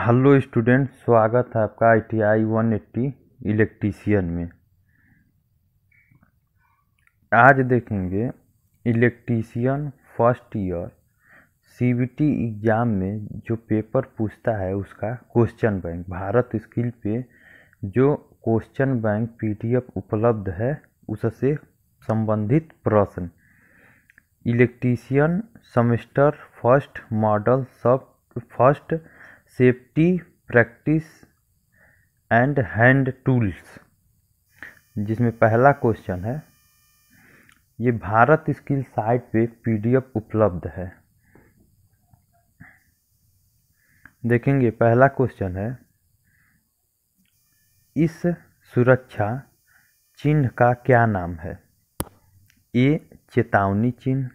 Hello student स्वागत है आपका I T I one eighty electrician में आज देखेंगे electrician first year CBT exam में जो पेपर पूछता है उसका क्वेश्चन बैंक भारत स्किल पे जो क्वेश्चन बैंक पीडीएफ उपलब्ध है उससे संबंधित प्रश्न इलेक्ट्रीशियन सेमेस्टर फर्स्ट मॉडल सब first safety practice and hand tools जिसमें पहला क्वेश्चन है ये भारत स्किल साइट पे पीडीएफ उपलब्ध है देखेंगे पहला क्वेश्चन है इस सुरक्षा चिन्ह का क्या नाम है ए चेतावनी चिन्ह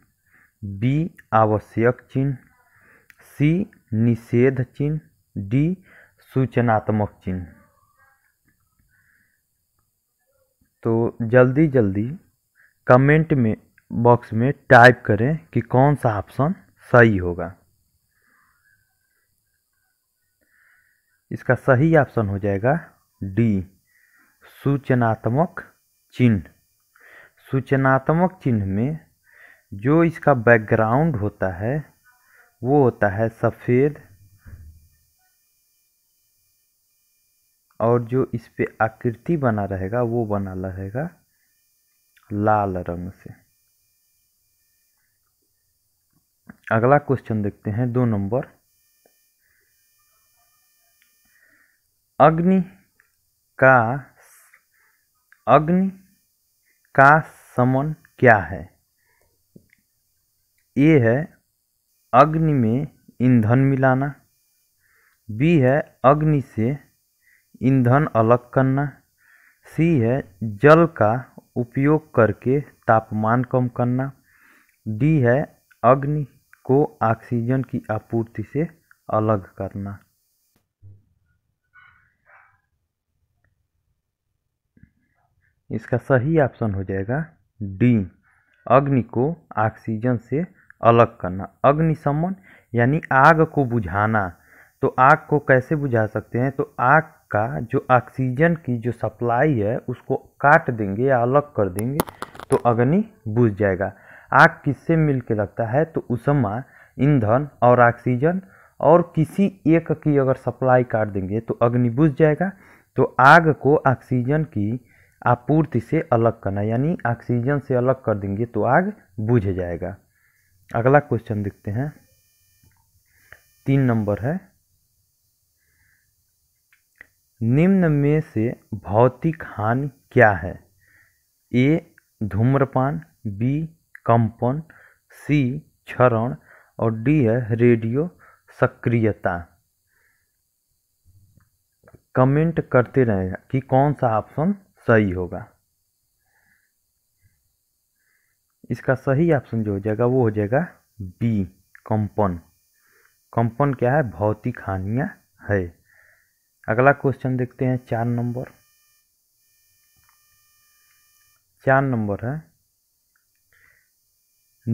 बी आवश्यक चिन्ह सी निषेध चिन्ह डी सूचनात्मक चिन्ह तो जल्दी जल्दी कमेंट में बॉक्स में टाइप करें कि कौन सा ऑप्शन सही होगा इसका सही ऑप्शन हो जाएगा डी सूचनात्मक चिन्ह सूचनात्मक चिन्ह में जो इसका बैकग्राउंड होता है वो होता है सफ़ेद और जो इस पे आकृति बना रहेगा वो बना रहेगा लाल रंग से अगला क्वेश्चन देखते हैं दो नंबर अग्नि का अग्नि का समन क्या है ये है अग्नि में ईंधन मिलाना बी है अग्नि से ईंधन अलग करना सी है जल का उपयोग करके तापमान कम करना डी है अग्नि को ऑक्सीजन की आपूर्ति से अलग करना इसका सही ऑप्शन हो जाएगा डी अग्नि को ऑक्सीजन से अलग करना अग्निशमन यानी आग को बुझाना तो आग को कैसे बुझा सकते हैं तो आग का जो ऑक्सीजन की जो सप्लाई है उसको काट देंगे या अलग कर देंगे तो अग्नि बुझ जाएगा आग किससे मिल के लगता है तो उषमा ईंधन और ऑक्सीजन और किसी एक की अगर सप्लाई काट देंगे तो अग्नि बुझ जाएगा तो आग को ऑक्सीजन की आपूर्ति से अलग करना यानी ऑक्सीजन से अलग कर देंगे तो आग बुझ जाएगा अगला क्वेश्चन देखते हैं तीन नंबर है निम्न में से भौतिक हानि क्या है ए धूम्रपान बी कंपन सी क्षरण और डी है रेडियो सक्रियता कमेंट करते रहेगा कि कौन सा ऑप्शन सही होगा इसका सही ऑप्शन जो हो जाएगा वो हो जाएगा बी कंपन कंपन क्या है भौतिक हानियाँ है अगला क्वेश्चन देखते हैं चार नंबर चार नंबर है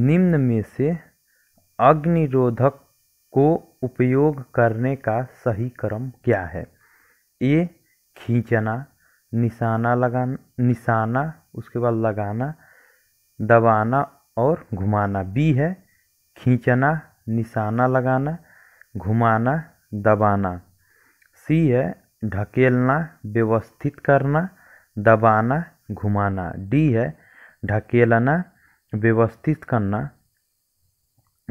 निम्न में से अग्निरोधक को उपयोग करने का सही क्रम क्या है ए खींचना निशाना लगाना निशाना उसके बाद लगाना दबाना और घुमाना बी है खींचना निशाना लगाना घुमाना दबाना सी है ढकेलना व्यवस्थित करना दबाना घुमाना डी है ढकेलना व्यवस्थित करना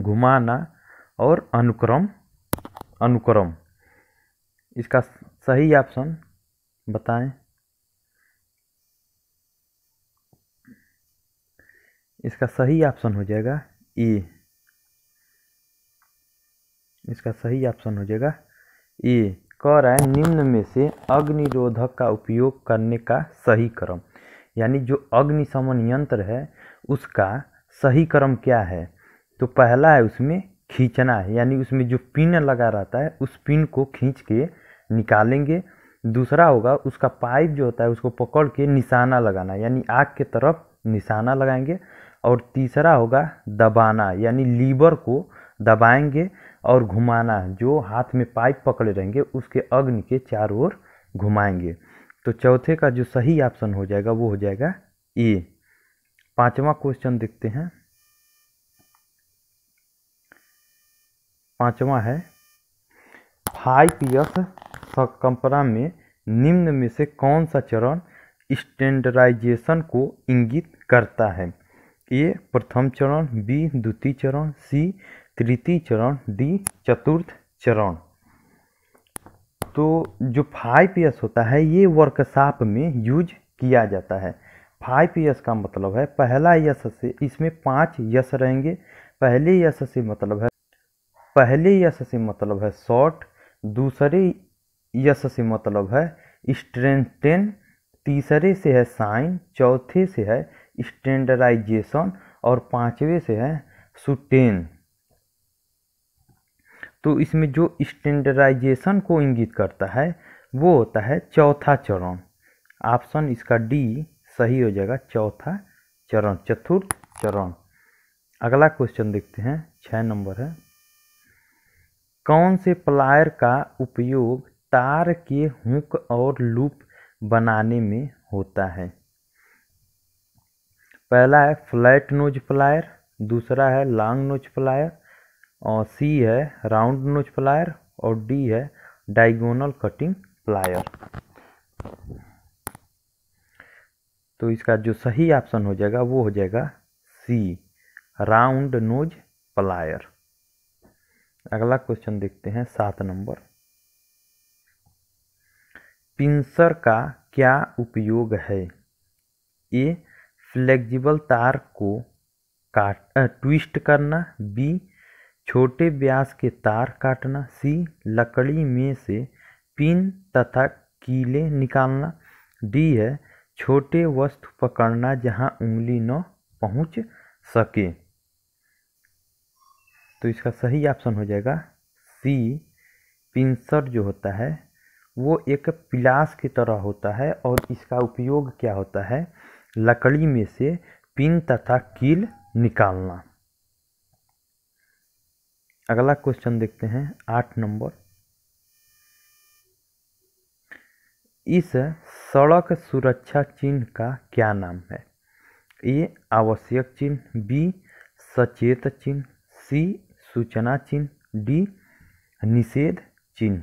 घुमाना और अनुक्रम अनुक्रम इसका सही ऑप्शन बताएं इसका सही ऑप्शन हो जाएगा ई e. इसका सही ऑप्शन हो जाएगा ई e. कह रहा है निम्न में से अग्निरोधक का उपयोग करने का सही क्रम यानी जो अग्निशमन यंत्र है उसका सही क्रम क्या है तो पहला है उसमें खींचना है यानी उसमें जो पिन लगा रहता है उस पिन को खींच के निकालेंगे दूसरा होगा उसका पाइप जो होता है उसको पकड़ के निशाना लगाना यानी आग के तरफ निशाना लगाएंगे और तीसरा होगा दबाना यानी लीवर को दबाएंगे और घुमाना जो हाथ में पाइप पकड़े रहेंगे उसके अग्नि के चारों ओर घुमाएंगे तो चौथे का जो सही ऑप्शन हो जाएगा वो हो जाएगा ए पांचवा क्वेश्चन देखते हैं पांचवा है फाइव यस सकंपरा में निम्न में से कौन सा चरण स्टैंडर्डाइजेशन को इंगित करता है ए प्रथम चरण बी द्वितीय चरण सी तृतीय चरण डी चतुर्थ चरण तो जो फाइव ईयर्स होता है ये वर्कशॉप में यूज किया जाता है फाइव ईयर्स का मतलब है पहला यश से इसमें पाँच यश रहेंगे पहले यश से मतलब है पहले यश से मतलब है शॉर्ट दूसरे यश से मतलब है स्ट्रेंथेन तीसरे से है साइन चौथे से है स्टैंडर्डाइजेशन और पांचवे से है सुटेन तो इसमें जो स्टैंडर्डाइजेशन को इंगित करता है वो होता है चौथा चरण ऑप्शन इसका डी सही हो जाएगा चौथा चरण चतुर्थ चरण अगला क्वेश्चन देखते हैं छः नंबर है कौन से प्लायर का उपयोग तार के हुक और लूप बनाने में होता है पहला है फ्लैट नोज प्लायर दूसरा है लॉन्ग नोज प्लायर और सी है राउंड नोज प्लायर और डी है डाइगोनल कटिंग प्लायर तो इसका जो सही ऑप्शन हो जाएगा वो हो जाएगा सी राउंड नोज प्लायर अगला क्वेश्चन देखते हैं सात नंबर पिंसर का क्या उपयोग है ए फ्लेक्जिबल तार को काट ट्विस्ट करना बी छोटे व्यास के तार काटना सी लकड़ी में से पिन तथा कीले निकालना डी है छोटे वस्तु पकड़ना जहां उंगली न पहुंच सके तो इसका सही ऑप्शन हो जाएगा सी पिंसर जो होता है वो एक पिलास की तरह होता है और इसका उपयोग क्या होता है लकड़ी में से पिन तथा कील निकालना अगला क्वेश्चन देखते हैं आठ नंबर इस सड़क सुरक्षा चिन्ह का क्या नाम है ए आवश्यक चिन्ह बी सचेत चिन्ह सी सूचना चिन्ह डी निषेध चिन्ह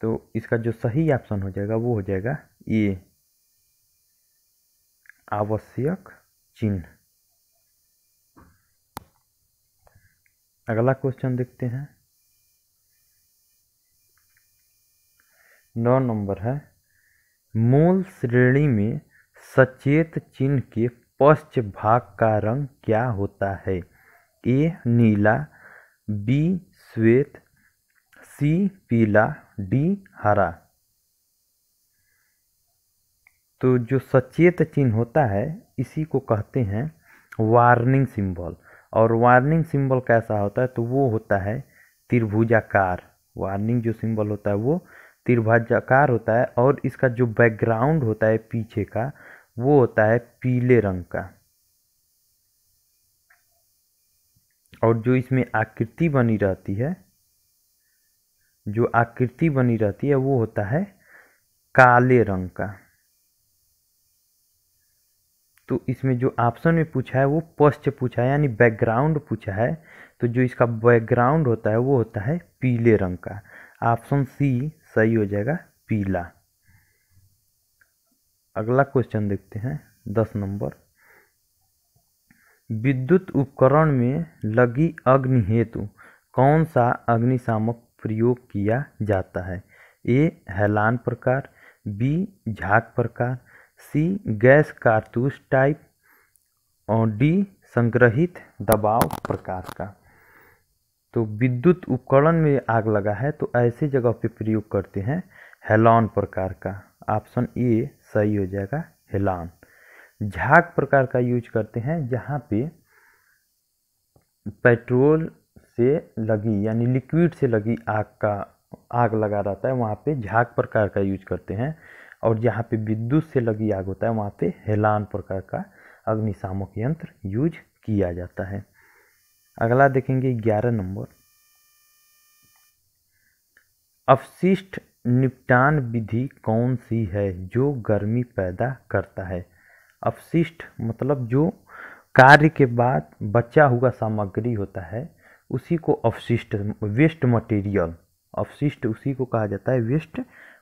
तो इसका जो सही ऑप्शन हो जाएगा वो हो जाएगा ए आवश्यक चिन्ह अगला क्वेश्चन देखते हैं नौ नंबर है मूल श्रेणी में सचेत चिन्ह के पश्च भाग का रंग क्या होता है ए नीला बी श्वेत सी पीला डी हरा तो जो सचेत चिन्ह होता है इसी को कहते हैं वार्निंग सिंबल और वार्निंग सिंबल कैसा होता है तो वो होता है त्रिभुजाकार वार्निंग जो सिंबल होता है वो त्रिभुजाकार होता है और इसका जो बैकग्राउंड होता है पीछे का वो होता है पीले रंग का और जो इसमें आकृति बनी रहती है जो आकृति बनी रहती है वो होता है काले रंग का तो इसमें जो ऑप्शन में पूछा है वो पश्च पूछा है यानी बैकग्राउंड पूछा है तो जो इसका बैकग्राउंड होता है वो होता है पीले रंग का ऑप्शन सी सही हो जाएगा पीला अगला क्वेश्चन देखते हैं दस नंबर विद्युत उपकरण में लगी अग्नि हेतु कौन सा अग्निशामक प्रयोग किया जाता है ए हैलान प्रकार बी झाक प्रकार सी गैस कारतूस टाइप और डी संग्रहित दबाव प्रकार का तो विद्युत उपकरण में आग लगा है तो ऐसे जगह पे प्रयोग करते हैं हेलॉन प्रकार का ऑप्शन ए सही हो जाएगा हेलॉन झाग प्रकार का यूज करते हैं जहाँ पे पेट्रोल से लगी यानी लिक्विड से लगी आग का आग लगा रहता है वहाँ पे झाग प्रकार का यूज करते हैं और जहाँ पे विद्युत से लगी आग होता है वहाँ पे हेलान प्रकार का अग्निशामक यंत्र यूज किया जाता है अगला देखेंगे ग्यारह नंबर अवशिष्ट निपटान विधि कौन सी है जो गर्मी पैदा करता है अवशिष्ट मतलब जो कार्य के बाद बचा हुआ सामग्री होता है उसी को अवशिष्ट वेस्ट मटेरियल अवशिष्ट उसी को कहा जाता है वेस्ट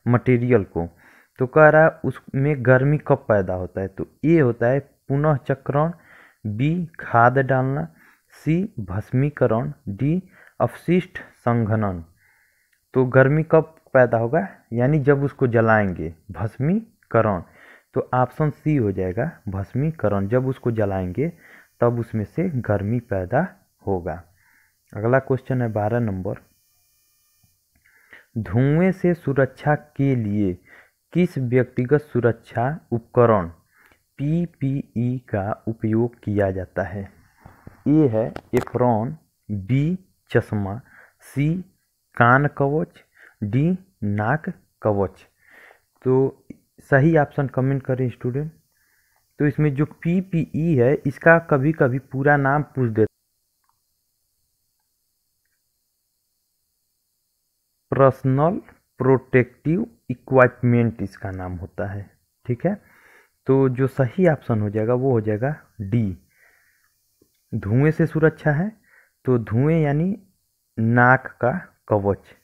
मटेरियल को तो कह रहा है उसमें गर्मी कब पैदा होता है तो ए होता है पुनः चक्रण बी खाद डालना सी भस्मीकरण डी अवशिष्ट संघनन तो गर्मी कब पैदा होगा यानी जब उसको जलाएंगे भस्मीकरण तो ऑप्शन सी हो जाएगा भस्मीकरण जब उसको जलाएंगे तब उसमें से गर्मी पैदा होगा अगला क्वेश्चन है बारह नंबर धुएं से सुरक्षा के लिए किस व्यक्तिगत सुरक्षा उपकरण ई का उपयोग किया जाता है ए है एप्रॉन बी चश्मा सी कान कवच डी नाक कवच तो सही ऑप्शन कमेंट करें स्टूडेंट तो इसमें जो ई है इसका कभी कभी पूरा नाम पूछ देता पर्सनल प्रोटेक्टिव इक्वाइपमेंट इसका नाम होता है ठीक है तो जो सही ऑप्शन हो जाएगा वो हो जाएगा डी धुएं से सुरक्षा है तो धुएं यानी नाक का कवच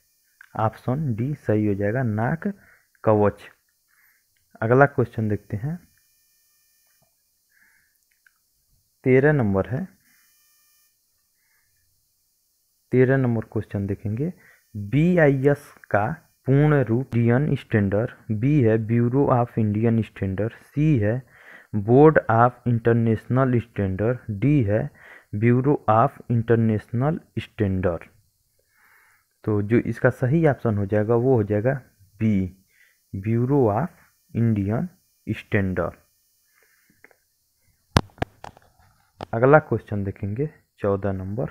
ऑप्शन डी सही हो जाएगा नाक कवच अगला क्वेश्चन देखते हैं तेरह नंबर है तेरह नंबर क्वेश्चन देखेंगे बी आई एस का पूर्ण रूप इंडियन स्टैंडर्ड बी है bureau of Indian standard C है board of international standard D है ब्यूरो ऑफ इंटरनेशनल स्टैंडर्ड तो जो इसका सही ऑप्शन हो जाएगा वो हो जाएगा B bureau of Indian standard अगला क्वेश्चन देखेंगे चौदह नंबर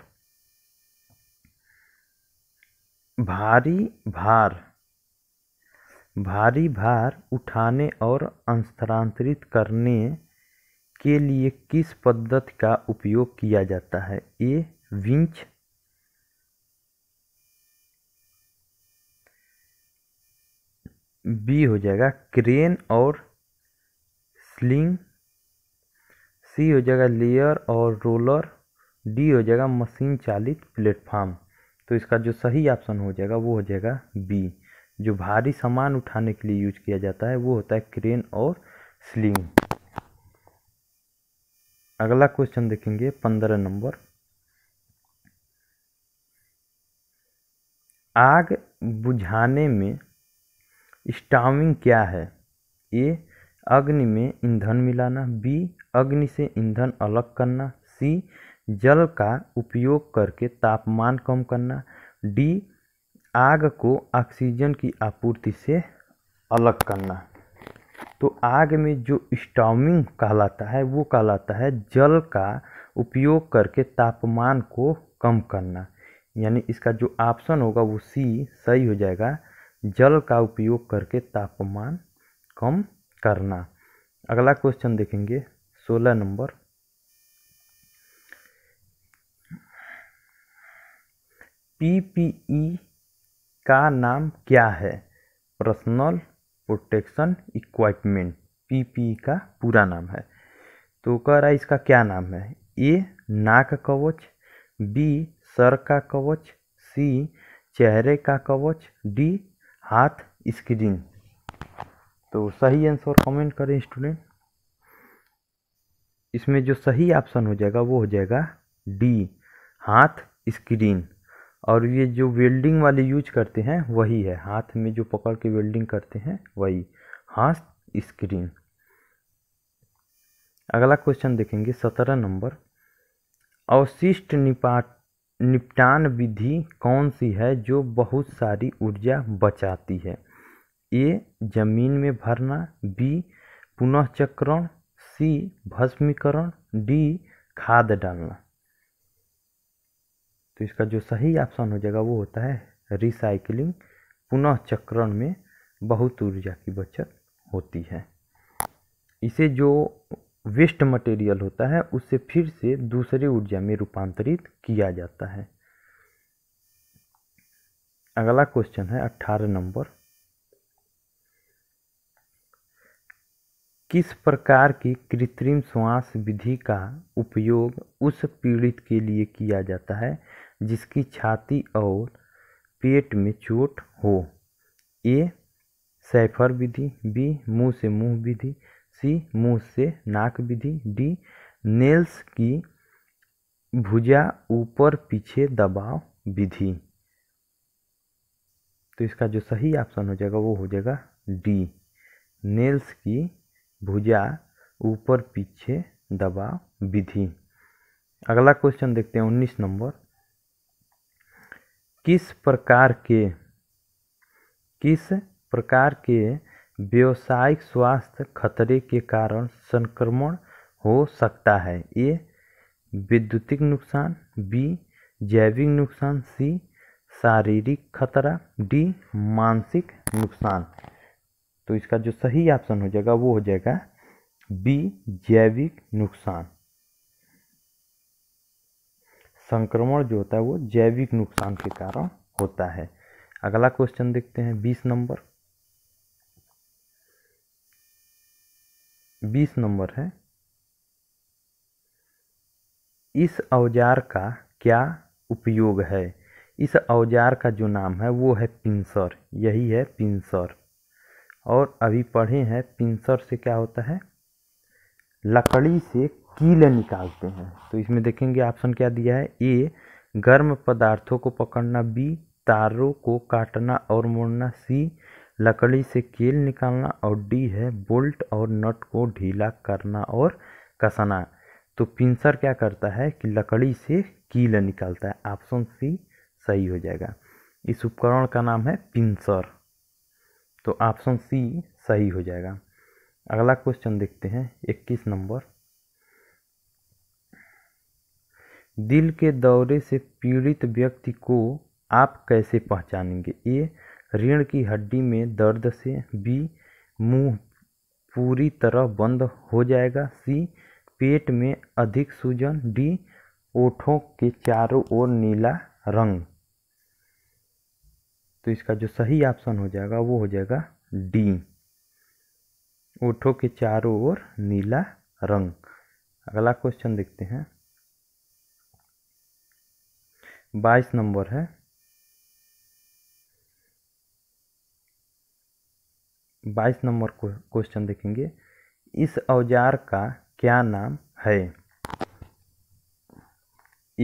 भारी भार भारी भार उठाने और स्थानांतरित करने के लिए किस पद्धति का उपयोग किया जाता है ए विंच बी हो जाएगा क्रेन और स्लिंग सी हो जाएगा लेयर और रोलर डी हो जाएगा मशीन चालित प्लेटफार्म तो इसका जो सही ऑप्शन हो जाएगा वो हो जाएगा बी जो भारी सामान उठाने के लिए यूज किया जाता है वो होता है क्रेन और स्लिंग अगला क्वेश्चन देखेंगे पंद्रह नंबर आग बुझाने में स्टाविंग क्या है ए अग्नि में ईंधन मिलाना बी अग्नि से ईंधन अलग करना सी जल का उपयोग करके तापमान कम करना डी आग को ऑक्सीजन की आपूर्ति से अलग करना तो आग में जो स्टॉमिंग कहलाता है वो कहलाता है जल का उपयोग करके तापमान को कम करना यानी इसका जो ऑप्शन होगा वो सी सही हो जाएगा जल का उपयोग करके तापमान कम करना अगला क्वेश्चन देखेंगे सोलह नंबर पी पी ई का नाम क्या है पर्सनल प्रोटेक्शन इक्वाइपमेंट पीपी का पूरा नाम है तो कह रहा है इसका क्या नाम है ए नाक कवच बी सर का कवच सी चेहरे का कवच डी हाथ स्क्रीन तो सही आंसर कमेंट करें स्टूडेंट इसमें जो सही ऑप्शन हो जाएगा वो हो जाएगा डी हाथ स्क्रीन और ये जो वेल्डिंग वाले यूज करते हैं वही है हाथ में जो पकड़ के वेल्डिंग करते हैं वही हाथ स्क्रीन अगला क्वेश्चन देखेंगे सत्रह नंबर अवशिष्ट निपाट निपटान विधि कौन सी है जो बहुत सारी ऊर्जा बचाती है ए जमीन में भरना बी पुनःचक्रण सी भस्मीकरण डी खाद डालना तो इसका जो सही ऑप्शन हो जाएगा वो होता है रिसाइकलिंग पुनः चक्रण में बहुत ऊर्जा की बचत होती है इसे जो वेस्ट मटेरियल होता है उसे फिर से दूसरे ऊर्जा में रूपांतरित किया जाता है अगला क्वेश्चन है अट्ठारह नंबर किस प्रकार की कृत्रिम श्वास विधि का उपयोग उस पीड़ित के लिए किया जाता है जिसकी छाती और पेट में चोट हो ए सैफर विधि बी मुंह से मुंह विधि सी मुंह से नाक विधि डी नेल्स की भुजा ऊपर पीछे दबाव विधि तो इसका जो सही ऑप्शन हो जाएगा वो हो जाएगा डी नेल्स की भुजा ऊपर पीछे दबाव विधि अगला क्वेश्चन देखते हैं उन्नीस नंबर किस प्रकार के किस प्रकार के व्यवसायिक स्वास्थ्य खतरे के कारण संक्रमण हो सकता है ए विद्युतिक नुकसान बी जैविक नुकसान सी शारीरिक खतरा डी मानसिक नुकसान तो इसका जो सही ऑप्शन हो जाएगा वो हो जाएगा बी जैविक नुकसान संक्रमण जो होता है वो जैविक नुकसान के कारण होता है अगला क्वेश्चन देखते हैं बीस नंबर बीस नंबर है इस औजार का क्या उपयोग है इस औजार का जो नाम है वो है पिंसर यही है पिंसर और अभी पढ़े हैं पिंसर से क्या होता है लकड़ी से कील निकालते हैं तो इसमें देखेंगे ऑप्शन क्या दिया है ए गर्म पदार्थों को पकड़ना बी तारों को काटना और मोड़ना सी लकड़ी से कील निकालना और डी है बोल्ट और नट को ढीला करना और कसना तो पिंसर क्या करता है कि लकड़ी से कील निकालता है ऑप्शन सी सही हो जाएगा इस उपकरण का नाम है पिंसर तो ऑप्शन सी सही हो जाएगा अगला क्वेश्चन देखते हैं 21 नंबर दिल के दौरे से पीड़ित व्यक्ति को आप कैसे पहचानेंगे ए रीढ़ की हड्डी में दर्द से बी मुंह पूरी तरह बंद हो जाएगा सी पेट में अधिक सूजन डी ओठों के चारों ओर नीला रंग तो इसका जो सही ऑप्शन हो जाएगा वो हो जाएगा डी ओठों के चारों ओर नीला रंग अगला क्वेश्चन देखते हैं बाईस नंबर है बाईस नंबर क्वेश्चन देखेंगे इस औजार का क्या नाम है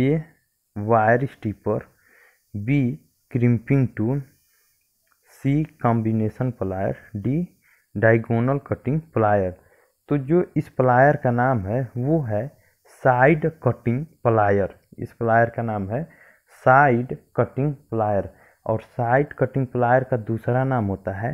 A wire stripper B crimping tool C combination plier D diagonal cutting plier तो जो इस प्लायर का नाम है वो है साइड कटिंग प्लायर इस प्लायर का नाम है साइड कटिंग प्लायर और साइड कटिंग प्लायर का दूसरा नाम होता है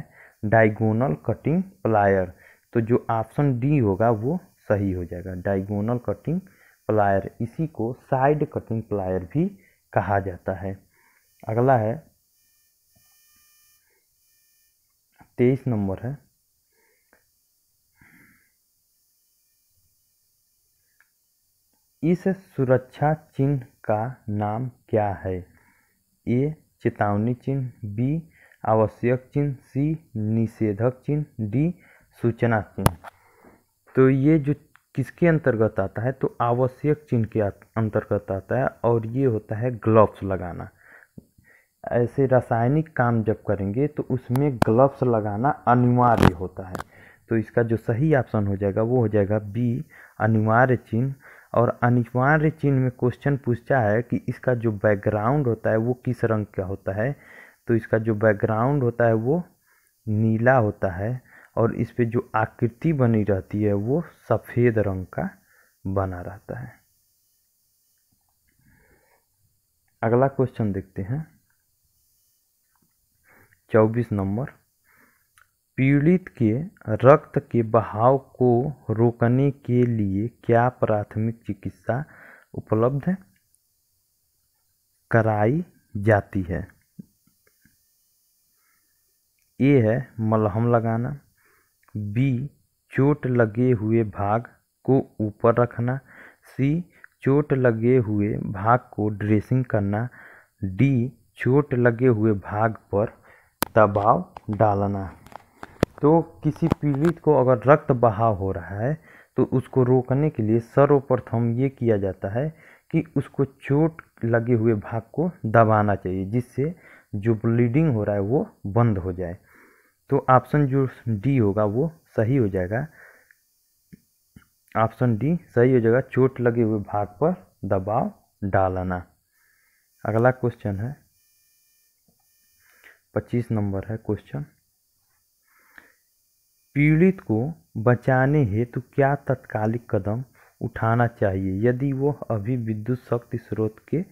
डाइगोनल कटिंग प्लायर तो जो ऑप्शन डी होगा वो सही हो जाएगा डाइगोनल कटिंग प्लायर इसी को साइड कटिंग प्लायर भी कहा जाता है अगला है तेईस नंबर है इस सुरक्षा चिन्ह का नाम क्या है ए चेतावनी चिन्ह बी आवश्यक चिन्ह सी निषेधक चिन्ह डी सूचना चिन्ह तो ये जो किसके अंतर्गत आता है तो आवश्यक चिन्ह के अंतर्गत आता है और ये होता है ग्लव्स लगाना ऐसे रासायनिक काम जब करेंगे तो उसमें ग्लव्स लगाना अनिवार्य होता है तो इसका जो सही ऑप्शन हो जाएगा वो हो जाएगा बी अनिवार्य चिन्ह और अनिवार्य चिन्ह में क्वेश्चन पूछता है कि इसका जो बैकग्राउंड होता है वो किस रंग का होता है तो इसका जो बैकग्राउंड होता है वो नीला होता है और इस पर जो आकृति बनी रहती है वो सफ़ेद रंग का बना रहता है अगला क्वेश्चन देखते हैं चौबीस नंबर पीड़ित के रक्त के बहाव को रोकने के लिए क्या प्राथमिक चिकित्सा उपलब्ध कराई जाती है ए है मलहम लगाना बी चोट लगे हुए भाग को ऊपर रखना सी चोट लगे हुए भाग को ड्रेसिंग करना डी चोट लगे हुए भाग पर दबाव डालना तो किसी पीड़ित को अगर रक्त बहाव हो रहा है तो उसको रोकने के लिए सर्वप्रथम ये किया जाता है कि उसको चोट लगे हुए भाग को दबाना चाहिए जिससे जो ब्लीडिंग हो रहा है वो बंद हो जाए तो ऑप्शन जो डी होगा वो सही हो जाएगा ऑप्शन डी सही हो जाएगा चोट लगे हुए भाग पर दबाव डालना अगला क्वेश्चन है पच्चीस नंबर है क्वेश्चन पीड़ित को बचाने हेतु क्या तत्कालिक कदम उठाना चाहिए यदि वह अभी विद्युत शक्ति स्रोत के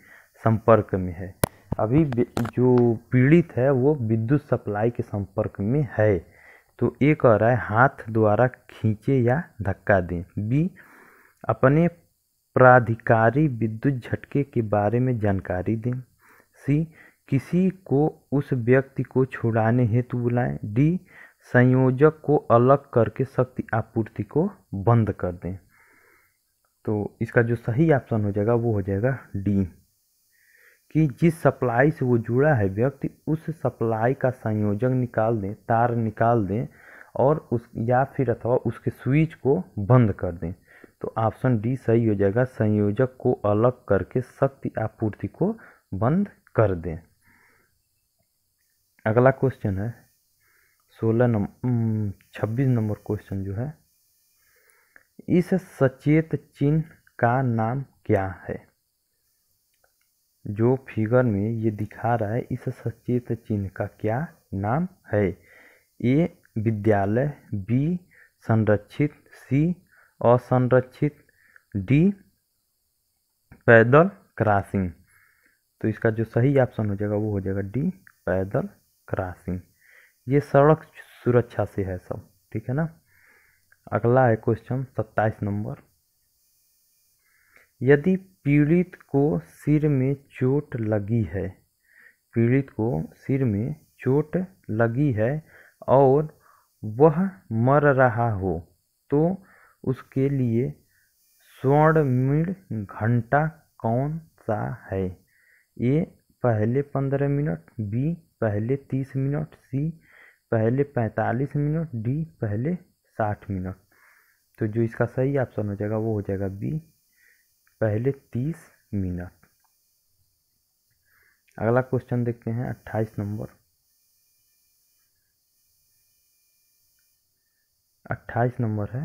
संपर्क में है अभी जो पीड़ित है वो विद्युत सप्लाई के संपर्क में है तो ए कह रहा है हाथ द्वारा खींचे या धक्का दें बी अपने प्राधिकारी विद्युत झटके के बारे में जानकारी दें सी किसी को उस व्यक्ति को छुड़ाने हेतु बुलाएं डी संयोजक को अलग करके शक्ति आपूर्ति को बंद कर दें तो इसका जो सही ऑप्शन हो जाएगा वो हो जाएगा डी कि जिस सप्लाई से वो जुड़ा है व्यक्ति उस सप्लाई का संयोजक निकाल दें तार निकाल दें और उस या फिर अथवा उसके स्विच को बंद कर दें तो ऑप्शन डी सही हो जाएगा संयोजक को अलग करके शक्ति आपूर्ति को बंद कर दें अगला क्वेश्चन है सोलह नंबर छब्बीस नंबर क्वेश्चन जो है इस सचेत चिन्ह का नाम क्या है जो फिगर में ये दिखा रहा है इस सचेत चिन्ह का क्या नाम है ए विद्यालय बी संरक्षित सी असंरक्षित डी पैदल क्रॉसिंग तो इसका जो सही ऑप्शन हो जाएगा वो हो जाएगा डी पैदल क्रॉसिंग ये सड़क सुरक्षा से है सब ठीक है ना अगला है क्वेश्चन सत्ताईस नंबर यदि पीड़ित को सिर में चोट लगी है पीड़ित को सिर में चोट लगी है और वह मर रहा हो तो उसके लिए स्वर्णमीण घंटा कौन सा है ए पहले पंद्रह मिनट बी पहले तीस मिनट सी पहले पैंतालीस मिनट डी पहले साठ मिनट तो जो इसका सही ऑप्शन हो जाएगा वो हो जाएगा बी पहले तीस मिनट अगला क्वेश्चन देखते हैं अट्ठाईस नंबर अट्ठाईस नंबर है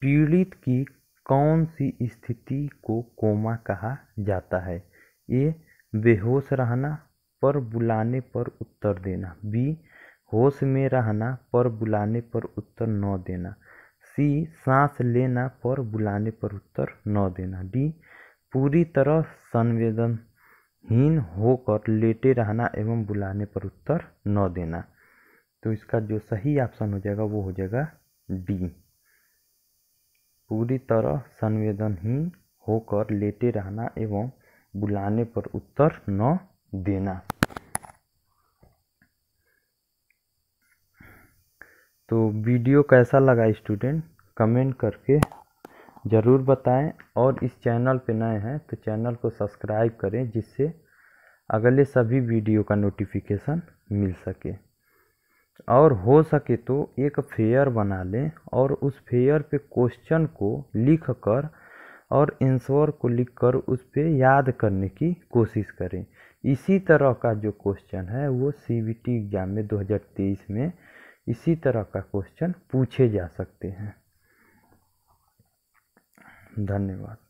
पीड़ित की कौन सी स्थिति को कोमा कहा जाता है ए बेहोश रहना पर बुलाने पर उत्तर देना बी होश में रहना पर बुलाने पर उत्तर न देना सी सांस लेना पर बुलाने पर उत्तर न देना डी पूरी तरह संवेदनहीन होकर लेटे रहना एवं बुलाने पर उत्तर न देना तो इसका जो सही ऑप्शन हो जाएगा वो हो जाएगा डी पूरी तरह संवेदनहीन होकर लेटे रहना एवं बुलाने पर उत्तर न देना तो वीडियो कैसा लगा स्टूडेंट कमेंट करके ज़रूर बताएं और इस चैनल पर नए हैं तो चैनल को सब्सक्राइब करें जिससे अगले सभी वीडियो का नोटिफिकेशन मिल सके और हो सके तो एक फेयर बना लें और उस फेयर पे क्वेश्चन को लिख कर और आंसर को लिख कर उस पर याद करने की कोशिश करें इसी तरह का जो क्वेश्चन है वो सी एग्ज़ाम में 2023 में इसी तरह का क्वेश्चन पूछे जा सकते हैं धन्यवाद